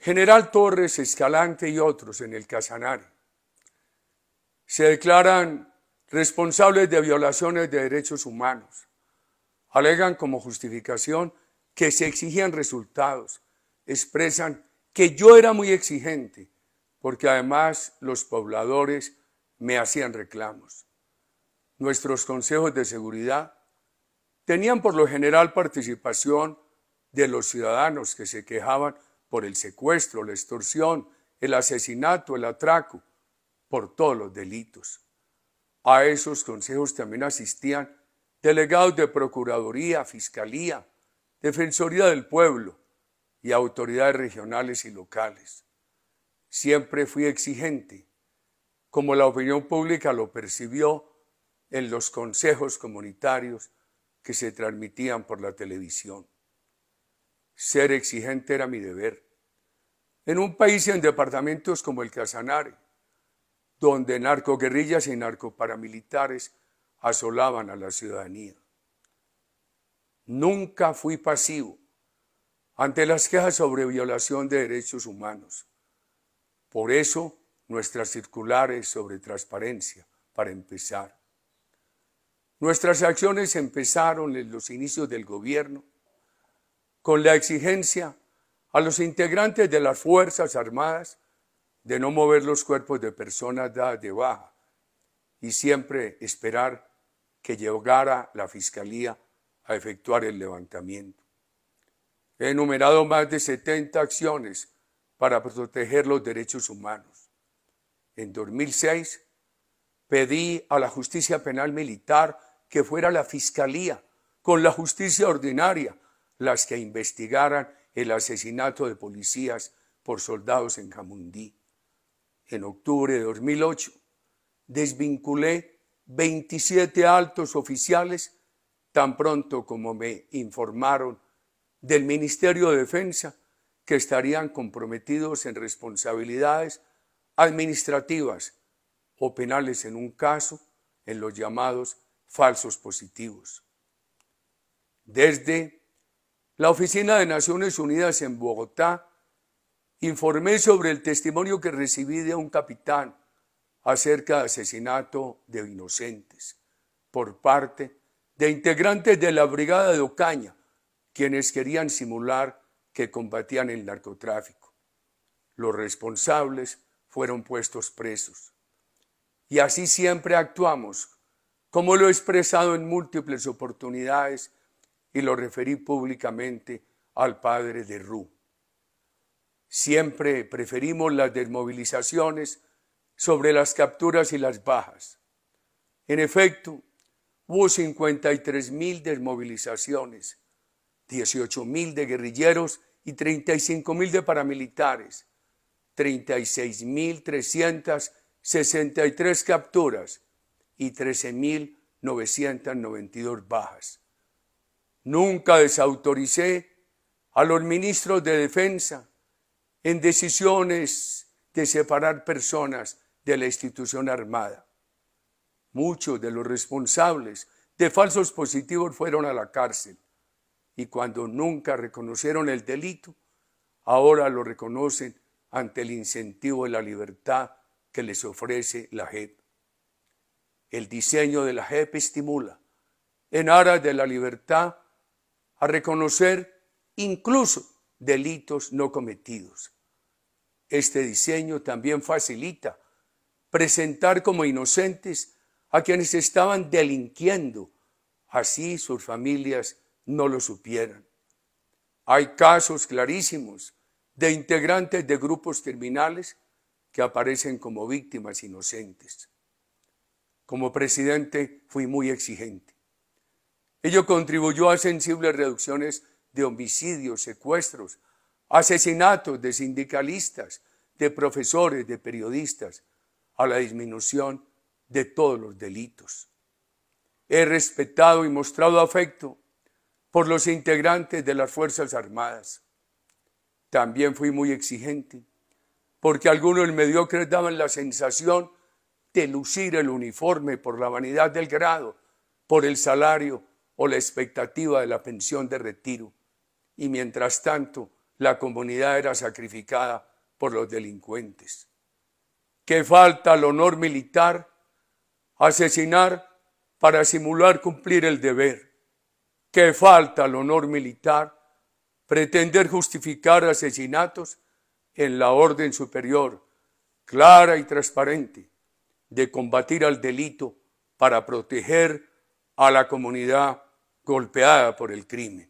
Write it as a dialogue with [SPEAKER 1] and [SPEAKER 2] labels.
[SPEAKER 1] General Torres, Escalante y otros en el Casanare se declaran responsables de violaciones de derechos humanos. Alegan como justificación que se exigían resultados. Expresan que yo era muy exigente porque además los pobladores me hacían reclamos. Nuestros consejos de seguridad tenían por lo general participación de los ciudadanos que se quejaban por el secuestro, la extorsión, el asesinato, el atraco, por todos los delitos. A esos consejos también asistían delegados de Procuraduría, Fiscalía, Defensoría del Pueblo y autoridades regionales y locales. Siempre fui exigente, como la opinión pública lo percibió en los consejos comunitarios que se transmitían por la televisión. Ser exigente era mi deber en un país y en departamentos como el Casanare, donde narcoguerrillas y narcoparamilitares asolaban a la ciudadanía. Nunca fui pasivo ante las quejas sobre violación de derechos humanos. Por eso, nuestras circulares sobre transparencia, para empezar. Nuestras acciones empezaron en los inicios del gobierno con la exigencia a los integrantes de las Fuerzas Armadas de no mover los cuerpos de personas dadas de baja y siempre esperar que llegara la Fiscalía a efectuar el levantamiento. He enumerado más de 70 acciones para proteger los derechos humanos. En 2006 pedí a la justicia penal militar que fuera la Fiscalía con la justicia ordinaria las que investigaran el asesinato de policías por soldados en Jamundí. En octubre de 2008 desvinculé 27 altos oficiales tan pronto como me informaron del Ministerio de Defensa que estarían comprometidos en responsabilidades administrativas o penales en un caso en los llamados falsos positivos. Desde la Oficina de Naciones Unidas en Bogotá informé sobre el testimonio que recibí de un capitán acerca de asesinato de inocentes por parte de integrantes de la Brigada de Ocaña, quienes querían simular que combatían el narcotráfico. Los responsables fueron puestos presos. Y así siempre actuamos, como lo he expresado en múltiples oportunidades y lo referí públicamente al padre de Rú. Siempre preferimos las desmovilizaciones sobre las capturas y las bajas. En efecto, hubo 53 mil desmovilizaciones, 18.000 de guerrilleros y 35.000 mil de paramilitares, 36.363 capturas y 13.992 bajas. Nunca desautoricé a los ministros de defensa en decisiones de separar personas de la institución armada. Muchos de los responsables de falsos positivos fueron a la cárcel y cuando nunca reconocieron el delito, ahora lo reconocen ante el incentivo de la libertad que les ofrece la JEP. El diseño de la JEP estimula, en aras de la libertad, a reconocer incluso delitos no cometidos. Este diseño también facilita presentar como inocentes a quienes estaban delinquiendo, así sus familias no lo supieran. Hay casos clarísimos de integrantes de grupos criminales que aparecen como víctimas inocentes. Como presidente fui muy exigente. Ello contribuyó a sensibles reducciones de homicidios, secuestros, asesinatos de sindicalistas, de profesores, de periodistas, a la disminución de todos los delitos. He respetado y mostrado afecto por los integrantes de las Fuerzas Armadas. También fui muy exigente, porque algunos mediocres daban la sensación de lucir el uniforme por la vanidad del grado, por el salario, o la expectativa de la pensión de retiro. Y mientras tanto, la comunidad era sacrificada por los delincuentes. ¿Qué falta al honor militar? Asesinar para simular cumplir el deber. ¿Qué falta al honor militar? Pretender justificar asesinatos en la orden superior, clara y transparente, de combatir al delito para proteger a la comunidad golpeada por el crimen.